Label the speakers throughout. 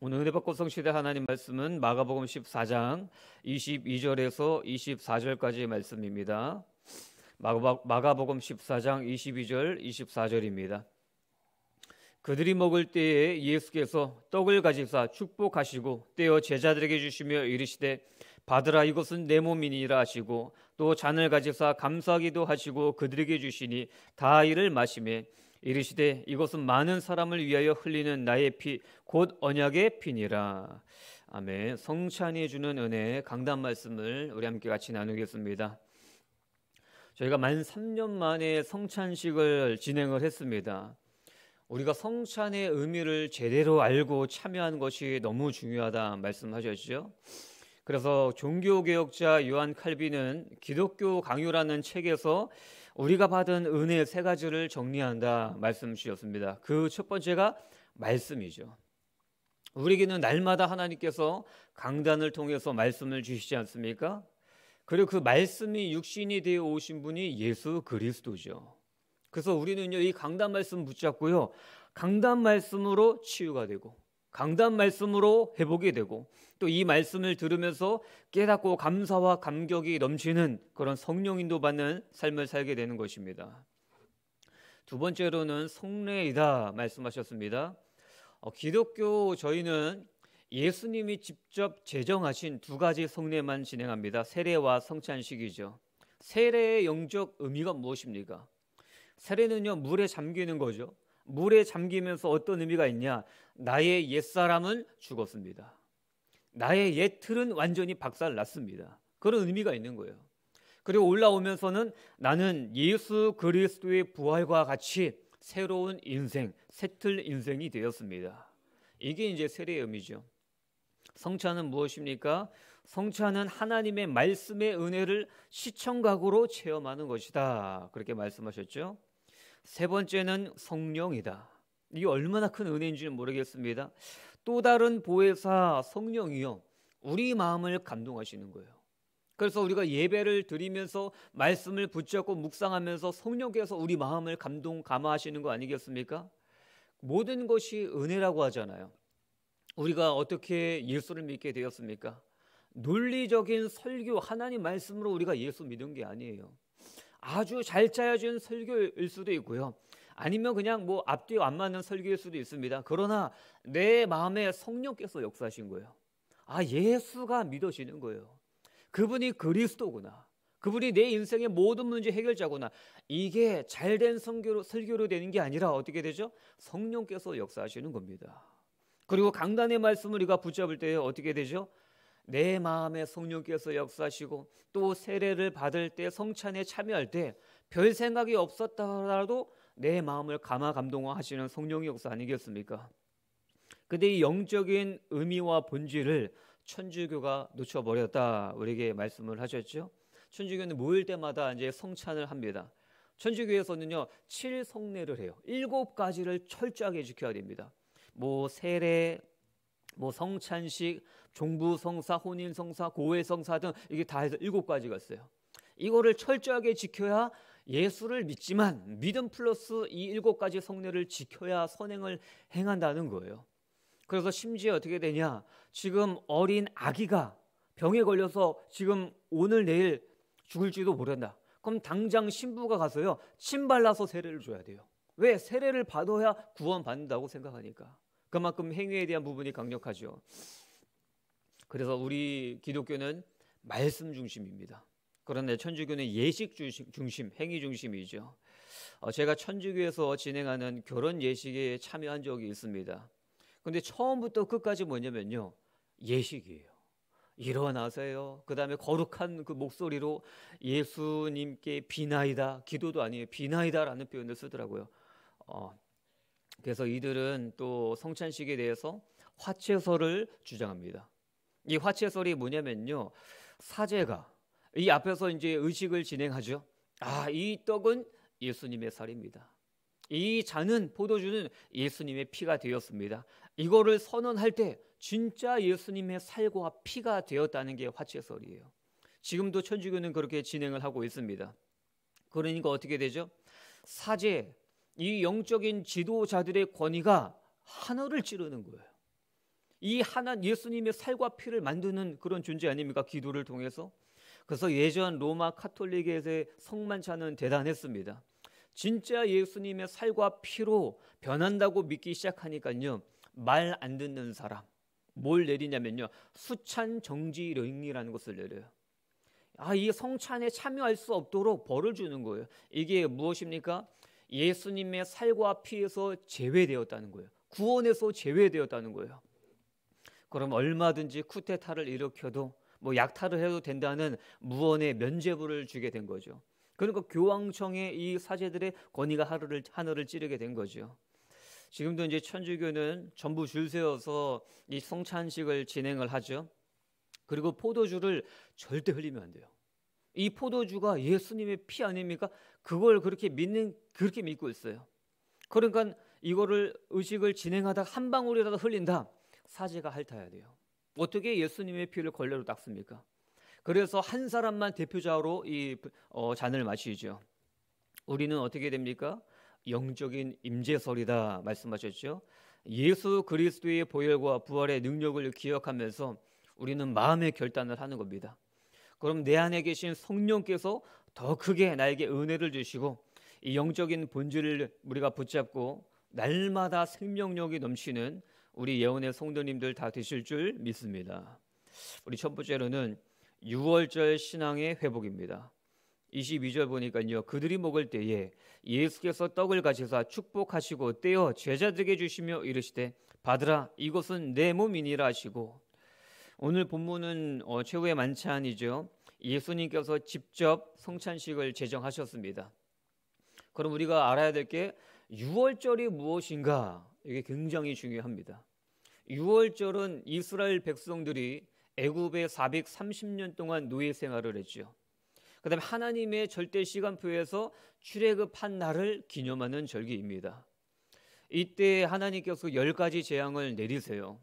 Speaker 1: 오늘 은혜 받고 성시대 하나님 말씀은 마가복음 14장 22절에서 24절까지의 말씀입니다. 마가복음 14장 22절 24절입니다. 그들이 먹을 때에 예수께서 떡을 가지사 축복하시고 떼어 제자들에게 주시며 이르시되 받으라 이것은 내 몸이니라 하시고 또 잔을 가지사 감사기도 하 하시고 그들에게 주시니 다 이를 마시매 이르시되 이것은 많은 사람을 위하여 흘리는 나의 피 곧 언약의 피니라. 아멘. 성찬이 주는 은혜 강단 말씀을 우리 함께 같이 나누겠습니다. 저희가 만 3년 만에 성찬식을 진행을 했습니다. 우리가 성찬의 의미를 제대로 알고 참여한 것이 너무 중요하다 말씀하셨죠. 그래서 종교개혁자 요한 칼빈은 기독교 강요라는 책에서 우리가 받은 은혜의 세 가지를 정리한다 말씀 주셨습니다. 그 첫 번째가 말씀이죠. 우리에게는 날마다 하나님께서 강단을 통해서 말씀을 주시지 않습니까? 그리고 그 말씀이 육신이 되어 오신 분이 예수 그리스도죠. 그래서 우리는요, 이 강단 말씀 붙잡고요, 강단 말씀으로 치유가 되고, 강단 말씀으로 회복이 되고 또 이 말씀을 들으면서 깨닫고 감사와 감격이 넘치는 그런 성령 인도받는 삶을 살게 되는 것입니다. 두 번째로는 성례이다 말씀하셨습니다. 어, 기독교 저희는 예수님이 직접 제정하신 두 가지 성례만 진행합니다. 세례와 성찬식이죠. 세례의 영적 의미가 무엇입니까? 세례는요 물에 잠기는 거죠. 물에 잠기면서 어떤 의미가 있냐? 나의 옛사람은 죽었습니다. 나의 옛 틀은 완전히 박살 났습니다. 그런 의미가 있는 거예요. 그리고 올라오면서는 나는 예수 그리스도의 부활과 같이 새로운 인생, 새 틀 인생이 되었습니다. 이게 이제 세례의 의미죠. 성찬은 무엇입니까? 성찬은 하나님의 말씀의 은혜를 시청각으로 체험하는 것이다. 그렇게 말씀하셨죠. 세 번째는 성령이다. 이게 얼마나 큰 은혜인지는 모르겠습니다. 또 다른 보혜사 성령이요. 우리 마음을 감동하시는 거예요. 그래서 우리가 예배를 드리면서 말씀을 붙잡고 묵상하면서 성령께서 우리 마음을 감동 감화하시는 거 아니겠습니까? 모든 것이 은혜라고 하잖아요. 우리가 어떻게 예수를 믿게 되었습니까? 논리적인 설교 하나님 말씀으로 우리가 예수 믿은 게 아니에요. 아주 잘 짜여진 설교일 수도 있고요. 아니면 그냥 뭐 앞뒤 안 맞는 설교일 수도 있습니다. 그러나 내 마음에 성령께서 역사하신 거예요. 아, 예수가 믿어지는 거예요. 그분이 그리스도구나. 그분이 내 인생의 모든 문제 해결자구나. 이게 잘된 성교로, 설교로 되는 게 아니라 어떻게 되죠? 성령께서 역사하시는 겁니다. 그리고 강단의 말씀을 우리가 붙잡을 때 어떻게 되죠? 내 마음에 성령께서 역사하시고 또 세례를 받을 때 성찬에 참여할 때 별 생각이 없었더라도 내 마음을 감화 감동하시는 성령의 역사 아니겠습니까? 근데 이 영적인 의미와 본질을 천주교가 놓쳐버렸다 우리에게 말씀을 하셨죠. 천주교는 모일 때마다 이제 성찬을 합니다. 천주교에서는요 칠성례를 해요. 일곱 가지를 철저하게 지켜야 됩니다. 뭐 세례, 뭐 성찬식, 종부 성사, 혼인 성사, 고해 성사 등 이게 다 해서 일곱 가지가 있어요. 이거를 철저하게 지켜야 예수를 믿지만 믿음 플러스 이 일곱 가지 성례를 지켜야 선행을 행한다는 거예요. 그래서 심지어 어떻게 되냐? 지금 어린 아기가 병에 걸려서 지금 오늘 내일 죽을지도 모른다. 그럼 당장 신부가 가서요. 침 발라서 세례를 줘야 돼요. 왜 세례를 받아야 구원받는다고 생각하니까. 그만큼 행위에 대한 부분이 강력하죠. 그래서 우리 기독교는 말씀 중심입니다. 그런데 천주교는 예식 중심, 행위 중심이죠. 어, 제가 천주교에서 진행하는 결혼 예식에 참여한 적이 있습니다. 근데 처음부터 끝까지 뭐냐면요. 예식이에요. 일어나세요. 그 다음에 거룩한 그 목소리로 예수님께 비나이다. 기도도 아니에요. 비나이다라는 표현을 쓰더라고요. 어, 그래서 이들은 또 성찬식에 대해서 화채설을 주장합니다. 이 화채설이 뭐냐면요. 사제가 이 앞에서 이제 의식을 진행하죠. 아, 이 떡은 예수님의 살입니다. 이 잔은 포도주는 예수님의 피가 되었습니다. 이거를 선언할 때 진짜 예수님의 살과 피가 되었다는 게 화채설이에요. 지금도 천주교는 그렇게 진행을 하고 있습니다. 그러니까 어떻게 되죠? 사제, 이 영적인 지도자들의 권위가 하늘을 찌르는 거예요. 이 하나 예수님의 살과 피를 만드는 그런 존재 아닙니까? 기도를 통해서 그래서 예전 로마 카톨릭에서의 성만찬은 대단했습니다. 진짜 예수님의 살과 피로 변한다고 믿기 시작하니까요. 말 안 듣는 사람 뭘 내리냐면요. 수찬 정지령이라는 것을 내려요. 아, 이 성찬에 참여할 수 없도록 벌을 주는 거예요. 이게 무엇입니까? 예수님의 살과 피에서 제외되었다는 거예요. 구원에서 제외되었다는 거예요. 그럼 얼마든지 쿠데타를 일으켜도 뭐 약탈을 해도 된다는 무언의 면죄부를 주게 된 거죠. 그러니까 교황청의 이 사제들의 권위가 하늘을 하늘을 찌르게 된 거죠. 지금도 이제 천주교는 전부 줄 세워서 이 성찬식을 진행을 하죠. 그리고 포도주를 절대 흘리면 안 돼요. 이 포도주가 예수님의 피 아닙니까? 그걸 그렇게 믿는 그렇게 믿고 있어요. 그러니까 이거를 의식을 진행하다 한 방울이라도 흘린다 사제가 핥아야 돼요. 어떻게 예수님의 피를 걸레로 닦습니까? 그래서 한 사람만 대표자로 이 어, 잔을 마시죠. 우리는 어떻게 됩니까? 영적인 임재설이다 말씀하셨죠. 예수 그리스도의 보혈과 부활의 능력을 기억하면서 우리는 마음의 결단을 하는 겁니다. 그럼 내 안에 계신 성령께서 더 크게 나에게 은혜를 주시고 이 영적인 본질을 우리가 붙잡고 날마다 생명력이 넘치는 우리 예언의 성도님들 다 되실 줄 믿습니다. 우리 첫 번째로는 6월절 신앙의 회복입니다. 22절 보니까요. 그들이 먹을 때에 예수께서 떡을 가지사 축복하시고 떼어 제자들에게 주시며 이르시되 받으라 이것은 내 몸이니라 하시고 오늘 본문은 어, 최후의 만찬이죠. 예수님께서 직접 성찬식을 제정하셨습니다. 그럼 우리가 알아야 될 게 6월절이 무엇인가? 이게 굉장히 중요합니다. 6월절은 이스라엘 백성들이 애굽에 430년 동안 노예 생활을 했죠. 그다음에 하나님의 절대 시간표에서 출애굽한 날을 기념하는 절기입니다. 이때 하나님께서 열 가지 재앙을 내리세요.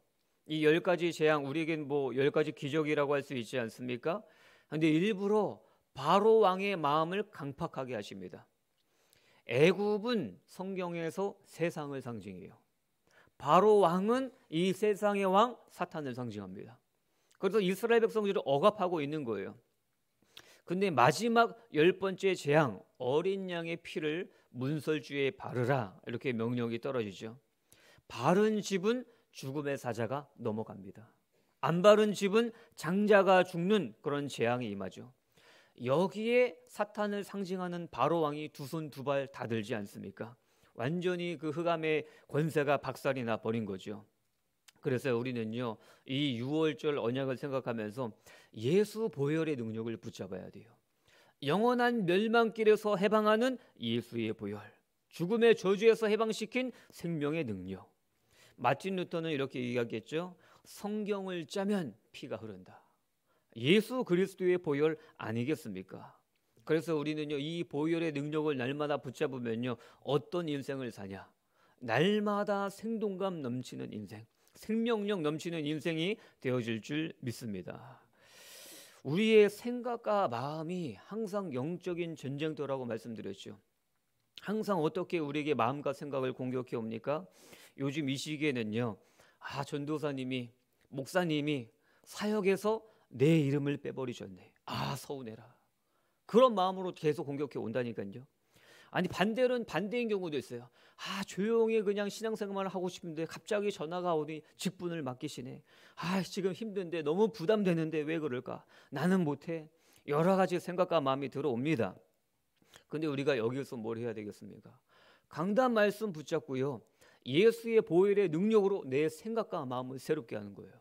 Speaker 1: 이 열 가지 재앙 우리에겐 뭐열 가지 기적이라고 할 수 있지 않습니까? 근데 일부러 바로 왕의 마음을 강팍하게 하십니다. 애굽은 성경에서 세상을 상징해요. 바로 왕은 이 세상의 왕 사탄을 상징합니다. 그래서 이스라엘 백성들을 억압하고 있는 거예요. 근데 마지막 열 번째 재앙 어린 양의 피를 문설주에 바르라 이렇게 명령이 떨어지죠. 바른 집은 죽음의 사자가 넘어갑니다. 안 바른 집은 장자가 죽는 그런 재앙이 임하죠. 여기에 사탄을 상징하는 바로 왕이 두 손 두 발 다 들지 않습니까? 완전히 그 흑암의 권세가 박살이 나 버린 거죠. 그래서 우리는요, 이 6월절 언약을 생각하면서 예수 보혈의 능력을 붙잡아야 돼요. 영원한 멸망길에서 해방하는 예수의 보혈, 죽음의 저주에서 해방시킨 생명의 능력. 마틴 루터는 이렇게 이야기했죠. 성경을 짜면 피가 흐른다. 예수 그리스도의 보혈 아니겠습니까? 그래서 우리는요, 이 보혈의 능력을 날마다 붙잡으면요, 어떤 인생을 사냐? 날마다 생동감 넘치는 인생, 생명력 넘치는 인생이 되어질 줄 믿습니다. 우리의 생각과 마음이 항상 영적인 전쟁터라고 말씀드렸죠. 항상 어떻게 우리에게 마음과 생각을 공격해 옵니까? 요즘 이 시기에는요, 아, 전도사님이, 목사님이 사역에서 내 이름을 빼버리셨네. 아, 서운해라. 그런 마음으로 계속 공격해 온다니까요. 아니 반대는 반대인 경우도 있어요. 아 조용히 그냥 신앙생활을 하고 싶은데 갑자기 전화가 오니 직분을 맡기시네. 아 지금 힘든데 너무 부담되는데 왜 그럴까? 나는 못해. 여러 가지 생각과 마음이 들어옵니다. 근데 우리가 여기서 뭘 해야 되겠습니까? 강단 말씀 붙잡고요. 예수의 보혈의 능력으로 내 생각과 마음을 새롭게 하는 거예요.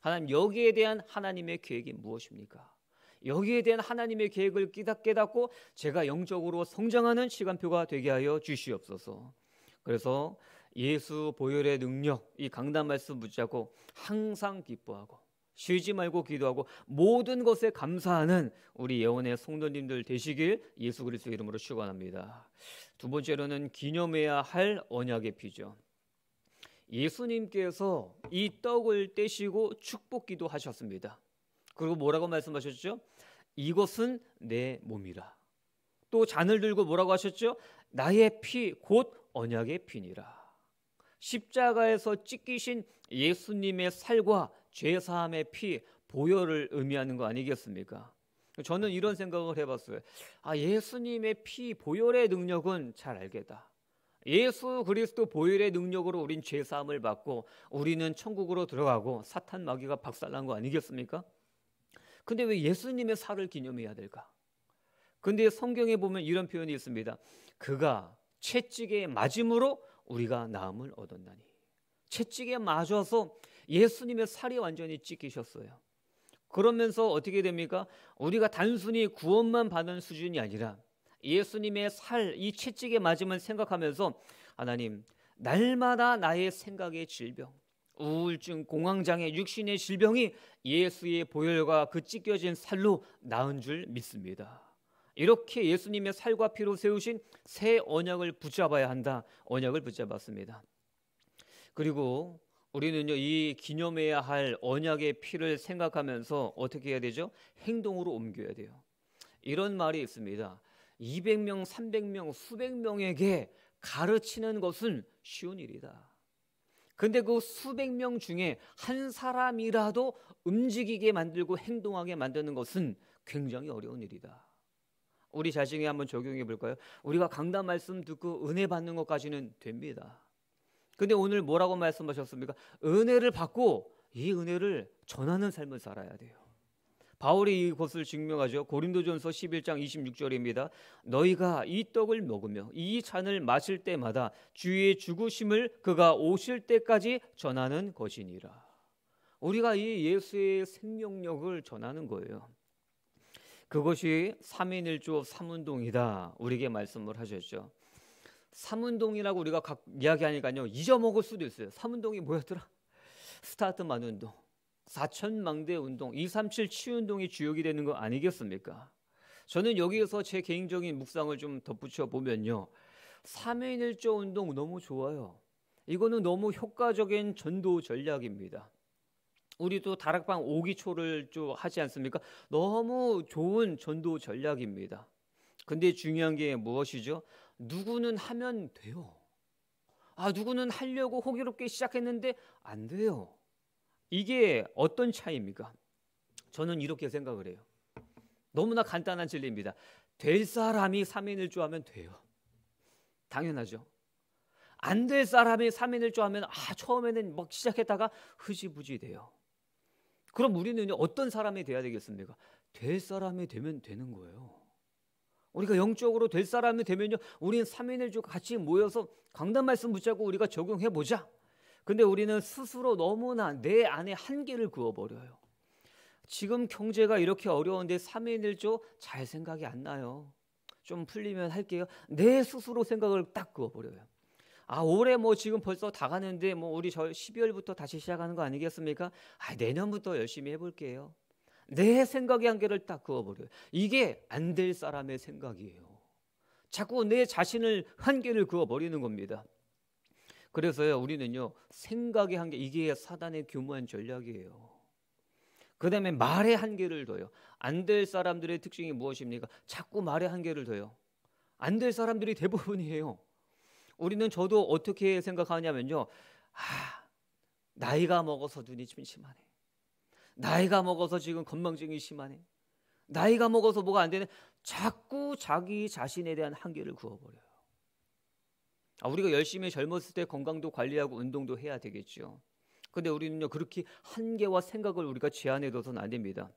Speaker 1: 하나님 여기에 대한 하나님의 계획이 무엇입니까? 여기에 대한 하나님의 계획을 깨닫고 제가 영적으로 성장하는 시간표가 되게 하여 주시옵소서. 그래서 예수 보혈의 능력 이 강단 말씀 붙잡고 항상 기뻐하고 쉬지 말고 기도하고 모든 것에 감사하는 우리 예원의 성도님들 되시길 예수 그리스도 이름으로 축원합니다. 두 번째로는 기념해야 할 언약의 피죠. 예수님께서 이 떡을 떼시고 축복 기도하셨습니다. 그리고 뭐라고 말씀하셨죠? 이것은 내 몸이라. 또 잔을 들고 뭐라고 하셨죠? 나의 피, 곧 언약의 피니라. 십자가에서 찢기신 예수님의 살과 죄사함의 피, 보혈을 의미하는 거 아니겠습니까? 저는 이런 생각을 해봤어요. 아, 예수님의 피, 보혈의 능력은 잘 알겠다. 예수 그리스도 보혈의 능력으로 우린 죄사함을 받고 우리는 천국으로 들어가고 사탄 마귀가 박살난 거 아니겠습니까? 근데 왜 예수님의 살을 기념해야 될까? 근데 성경에 보면 이런 표현이 있습니다. 그가 채찍에 맞음으로 우리가 나음을 얻었나니. 채찍에 맞아서 예수님의 살이 완전히 찢기셨어요. 그러면서 어떻게 됩니까? 우리가 단순히 구원만 받은 수준이 아니라 예수님의 살, 이 채찍에 맞으면 생각하면서 하나님, 날마다 나의 생각의 질병, 우울증, 공황장애, 육신의 질병이 예수의 보혈과 그 찢겨진 살로 나은 줄 믿습니다. 이렇게 예수님의 살과 피로 세우신 새 언약을 붙잡아야 한다. 언약을 붙잡았습니다. 그리고 우리는요 이 기념해야 할 언약의 피를 생각하면서 어떻게 해야 되죠? 행동으로 옮겨야 돼요. 이런 말이 있습니다. 200명, 300명, 수백 명에게 가르치는 것은 쉬운 일이다. 근데 그 수백 명 중에 한 사람이라도 움직이게 만들고 행동하게 만드는 것은 굉장히 어려운 일이다. 우리 자신에 한번 적용해 볼까요? 우리가 강단 말씀 듣고 은혜 받는 것까지는 됩니다. 근데 오늘 뭐라고 말씀하셨습니까? 은혜를 받고 이 은혜를 전하는 삶을 살아야 돼요. 바울이 이것을 증명하죠. 고린도전서 11장 26절입니다. 너희가 이 떡을 먹으며 이 잔을 마실 때마다 주의 죽으심을 그가 오실 때까지 전하는 것이니라. 우리가 이 예수의 생명력을 전하는 거예요. 그것이 3인일조 3운동이다. 우리에게 말씀을 하셨죠. 3운동이라고 우리가 각 이야기하니까요. 잊어먹을 수도 있어요. 3운동이 뭐였더라? 스타트 만운동. 사천망대 운동, 237 치운동이 주역이 되는 거 아니겠습니까? 저는 여기에서 제 개인적인 묵상을 좀 덧붙여 보면요. 3 1조 운동 너무 좋아요. 이거는 너무 효과적인 전도 전략입니다. 우리도 다락방 5기초를 좀 하지 않습니까? 너무 좋은 전도 전략입니다. 근데 중요한 게 무엇이죠? 누구는 하면 돼요. 아, 누구는 하려고 호기롭게 시작했는데 안 돼요. 이게 어떤 차이입니까? 저는 이렇게 생각을 해요. 너무나 간단한 진리입니다. 될 사람이 3인일조 하면 돼요. 당연하죠. 안 될 사람이 3인일조 하면 아, 처음에는 막 시작했다가 흐지부지 돼요. 그럼 우리는 어떤 사람이 돼야 되겠습니까? 될 사람이 되면 되는 거예요. 우리가 영적으로 될 사람이 되면요. 우리는 3인일조 같이 모여서 강단 말씀 붙잡고 우리가 적용해 보자. 근데 우리는 스스로 너무나 내 안에 한계를 그어버려요. 지금 경제가 이렇게 어려운데 3인 1조 잘 생각이 안 나요. 좀 풀리면 할게요. 내 스스로 생각을 딱 그어버려요. 아, 올해 뭐 지금 벌써 다 가는데 뭐 우리 저 12월부터 다시 시작하는 거 아니겠습니까? 아, 내년부터 열심히 해볼게요. 내 생각의 한계를 딱 그어버려요. 이게 안 될 사람의 생각이에요. 자꾸 내 자신을 한계를 그어버리는 겁니다. 그래서요, 우리는요, 생각의 한계, 이게 사단의 교묘한 전략이에요. 그 다음에 말의 한계를 둬요. 안 될 사람들의 특징이 무엇입니까? 자꾸 말의 한계를 둬요. 안 될 사람들이 대부분이에요. 우리는 저도 어떻게 생각하냐면요. 아, 나이가 먹어서 눈이 좀 심하네. 나이가 먹어서 지금 건망증이 심하네. 나이가 먹어서 뭐가 안 되네. 자꾸 자기 자신에 대한 한계를 구워버려요 아, 우리가 열심히 젊었을 때 건강도 관리하고 운동도 해야 되겠죠. 근데 우리는요 그렇게 한계와 생각을 우리가 제한해 둬서는 안 됩니다.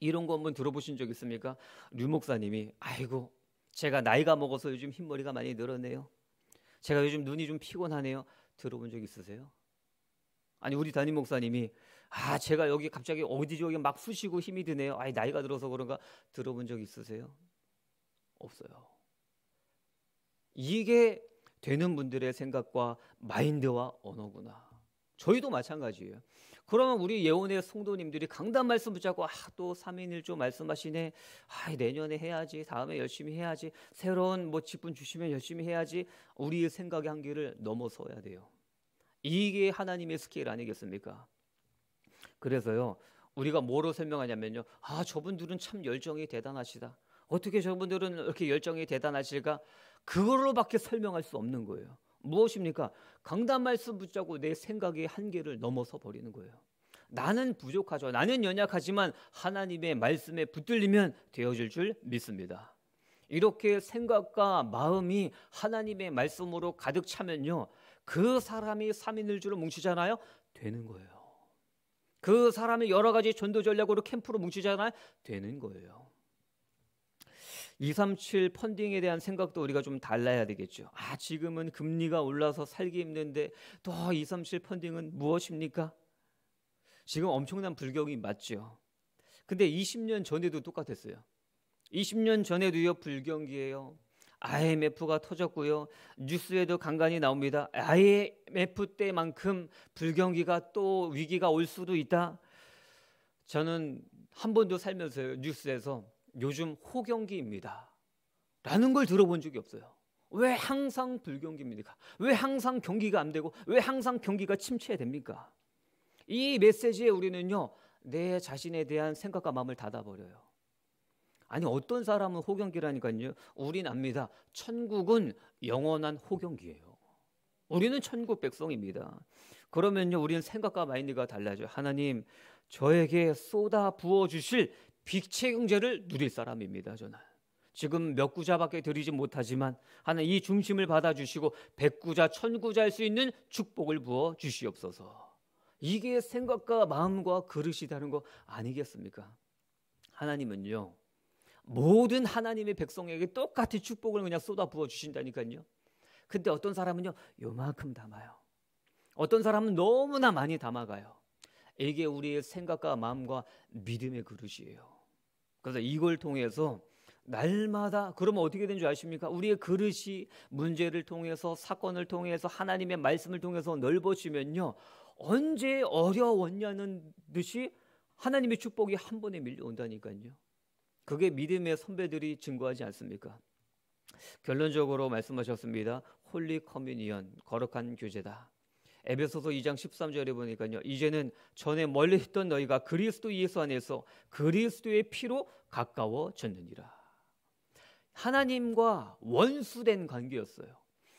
Speaker 1: 이런 거 한번 들어보신 적 있습니까? 류 목사님이 아이고 제가 나이가 먹어서 요즘 흰머리가 많이 늘었네요. 제가 요즘 눈이 좀 피곤하네요. 들어본 적 있으세요? 아니 우리 담임 목사님이 아 제가 여기 갑자기 어디 저기 막 쑤시고 힘이 드네요. 아이 나이가 들어서 그런가 들어본 적 있으세요? 없어요. 이게 되는 분들의 생각과 마인드와 언어구나. 저희도 마찬가지예요. 그러면 우리 예원의 성도님들이 강단 말씀 붙잡고 아, 또 3인일조 말씀하시네. 아, 내년에 해야지. 다음에 열심히 해야지. 새로운 뭐 직분 주시면 열심히 해야지. 우리의 생각의 한계를 넘어서야 돼요. 이게 하나님의 스케일 아니겠습니까? 그래서요. 우리가 뭐로 설명하냐면요. 아, 저분들은 참 열정이 대단하시다. 어떻게 저분들은 이렇게 열정이 대단하실까? 그걸로밖에 설명할 수 없는 거예요. 무엇입니까? 강단 말씀 붙잡고 내 생각의 한계를 넘어서 버리는 거예요. 나는 부족하죠. 나는 연약하지만 하나님의 말씀에 붙들리면 되어질 줄 믿습니다. 이렇게 생각과 마음이 하나님의 말씀으로 가득 차면요. 그 사람이 삼인을 주로 뭉치잖아요. 되는 거예요. 그 사람이 여러 가지 전도 전략으로 캠프로 뭉치잖아요. 되는 거예요. 237 펀딩에 대한 생각도 우리가 좀 달라야 되겠죠. 아, 지금은 금리가 올라서 살기 힘든데 또 237 펀딩은 무엇입니까? 지금 엄청난 불경이 맞죠. 근데 20년 전에도 똑같았어요. 20년 전에도요 불경기예요. IMF가 터졌고요. 뉴스에도 간간히 나옵니다. IMF 때만큼 불경기가 또 위기가 올 수도 있다. 저는 한 번도 살면서 요 뉴스에서 요즘 호경기입니다. 라는 걸 들어본 적이 없어요. 왜 항상 불경기입니까? 왜 항상 경기가 안 되고 왜 항상 경기가 침체됩니까? 이 메시지에 우리는요. 내 자신에 대한 생각과 마음을 닫아버려요. 아니 어떤 사람은 호경기라니까요. 우린 압니다. 천국은 영원한 호경기예요. 우리는 천국 백성입니다. 그러면요. 우리는 생각과 마인드가 달라져요. 하나님 저에게 쏟아 부어 주실 빛의 경제를 누릴 사람입니다. 저는. 지금 몇 구자밖에 드리지 못하지만 하나님 이 중심을 받아주시고 백구자 천구자일 수 있는 축복을 부어 주시옵소서. 이게 생각과 마음과 그릇이다는 거 아니겠습니까? 하나님은요 모든 하나님의 백성에게 똑같이 축복을 그냥 쏟아 부어 주신다니까요. 근데 어떤 사람은요 요만큼 담아요. 어떤 사람은 너무나 많이 담아가요. 이게 우리의 생각과 마음과 믿음의 그릇이에요. 그래서 이걸 통해서 날마다 그러면 어떻게 되줄 아십니까? 우리의 그릇이 문제를 통해서 사건을 통해서 하나님의 말씀을 통해서 넓어지면요. 언제 어려웠냐는 듯이 하나님의 축복이 한 번에 밀려온다니까요. 그게 믿음의 선배들이 증거하지 않습니까? 결론적으로 말씀하셨습니다. 홀리 커뮤니언, 거룩한 교제다. 에베소서 2장 13절에 보니까요. 이제는 전에 멀리 했던 너희가 그리스도 예수 안에서 그리스도의 피로 가까워졌느니라. 하나님과 원수된 관계였어요.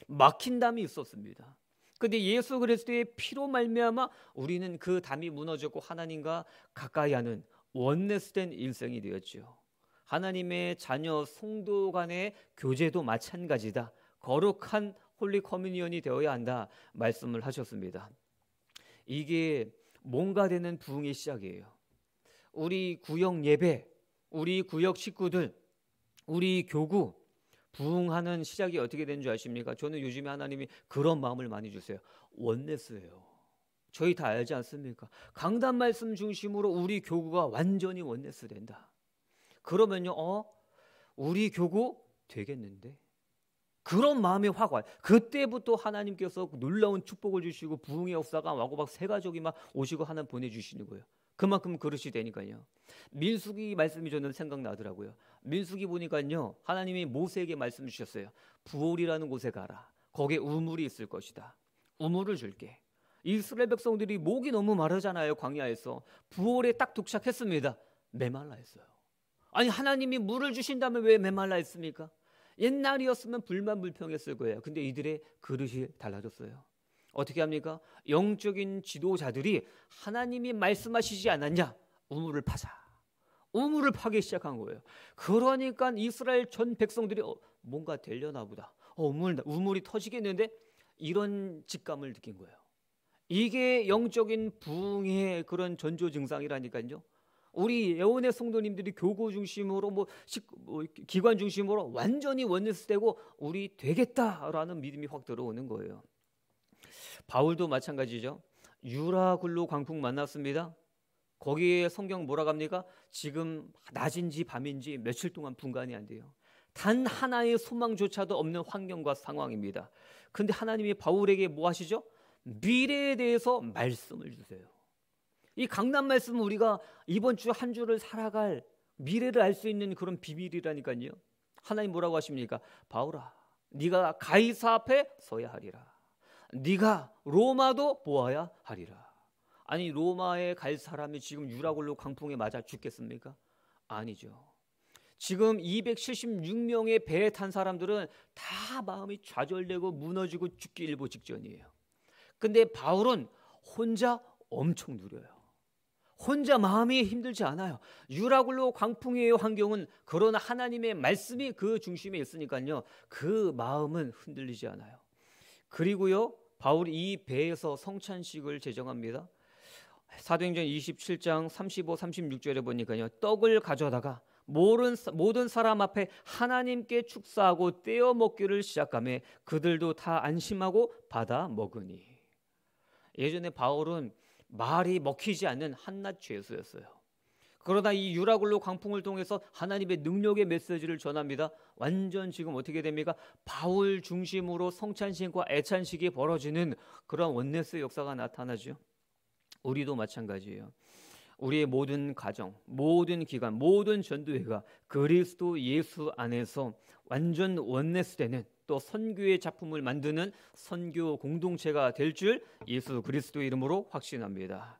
Speaker 1: 막힌 담이 있었습니다. 근데 예수 그리스도의 피로 말미암아 우리는 그 담이 무너졌고 하나님과 가까이 하는 원네스된 일생이 되었지요. 하나님의 자녀 성도 간의 교제도 마찬가지다. 거룩한 홀리 커뮤니언이 되어야 한다 말씀을 하셨습니다. 이게 뭔가 되는 부흥의 시작이에요. 우리 구역 예배, 우리 구역 식구들, 우리 교구 부흥하는 시작이 어떻게 된 줄 아십니까? 저는 요즘에 하나님이 그런 마음을 많이 주세요. 원네스예요. 저희 다 알지 않습니까? 강단 말씀 중심으로 우리 교구가 완전히 원네스 된다. 그러면요, 어? 우리 교구 되겠는데? 그런 마음이 확 와요. 그때부터 하나님께서 놀라운 축복을 주시고 부흥의 역사가 와고박 세 가족이 막 오시고 하나 보내주시는 거예요. 그만큼 그릇이 되니까요. 민숙이 말씀이 저는 생각나더라고요. 민숙이 보니까요. 하나님이 모세에게 말씀 주셨어요. 부올이라는 곳에 가라. 거기에 우물이 있을 것이다. 우물을 줄게. 이스라엘 백성들이 목이 너무 마르잖아요. 광야에서. 부올에 딱 도착했습니다. 메말라 했어요. 아니 하나님이 물을 주신다면 왜 메말라 했습니까? 옛날이었으면 불만 불평했을 거예요. 근데 이들의 그릇이 달라졌어요. 어떻게 합니까? 영적인 지도자들이 하나님이 말씀하시지 않았냐? 우물을 파자. 우물을 파기 시작한 거예요. 그러니까 이스라엘 전 백성들이 어, 뭔가 되려나 보다. 어, 우물, 우물이 터지겠는데? 이런 직감을 느낀 거예요. 이게 영적인 부흥의 그런 전조 증상이라니까요. 우리 예원의 성도님들이 교구 중심으로 뭐, 식, 뭐 기관 중심으로 완전히 원리스되고 우리 되겠다라는 믿음이 확 들어오는 거예요. 바울도 마찬가지죠. 유라굴로 광풍 만났습니다. 거기에 성경 뭐라 갑니까? 지금 낮인지 밤인지 며칠 동안 분간이 안 돼요. 단 하나의 소망조차도 없는 환경과 상황입니다. 근데 하나님이 바울에게 뭐 하시죠? 미래에 대해서 말씀을 주세요. 이 강남 말씀은 우리가 이번 주 한 주를 살아갈 미래를 알 수 있는 그런 비밀이라니까요. 하나님 뭐라고 하십니까? 바울아, 네가 가이사 앞에 서야 하리라. 네가 로마도 보아야 하리라. 아니 로마에 갈 사람이 지금 유라골로 강풍에 맞아 죽겠습니까? 아니죠. 지금 276명의 배에 탄 사람들은 다 마음이 좌절되고 무너지고 죽기 일보 직전이에요. 근데 바울은 혼자 엄청 누려요. 혼자 마음이 힘들지 않아요. 유라굴로 광풍이에요 환경은 그러나 하나님의 말씀이 그 중심에 있으니까요. 그 마음은 흔들리지 않아요. 그리고요. 바울이 이 배에서 성찬식을 제정합니다. 사도행전 27장 35, 36절에 보니까요. 떡을 가져다가 모든, 모든 사람 앞에 하나님께 축사하고 떼어 먹기를 시작하며 그들도 다 안심하고 받아 먹으니. 예전에 바울은 말이 먹히지 않는 한낱 죄수였어요. 그러나 이 유라굴로 광풍을 통해서 하나님의 능력의 메시지를 전합니다. 완전 지금 어떻게 됩니까? 바울 중심으로 성찬식과 애찬식이 벌어지는 그런 원네스 역사가 나타나죠. 우리도 마찬가지예요. 우리의 모든 가정, 모든 기관, 모든 전도회가 그리스도 예수 안에서 완전 원내스되는 또 선교의 작품을 만드는 선교 공동체가 될 줄 예수 그리스도 이름으로 확신합니다.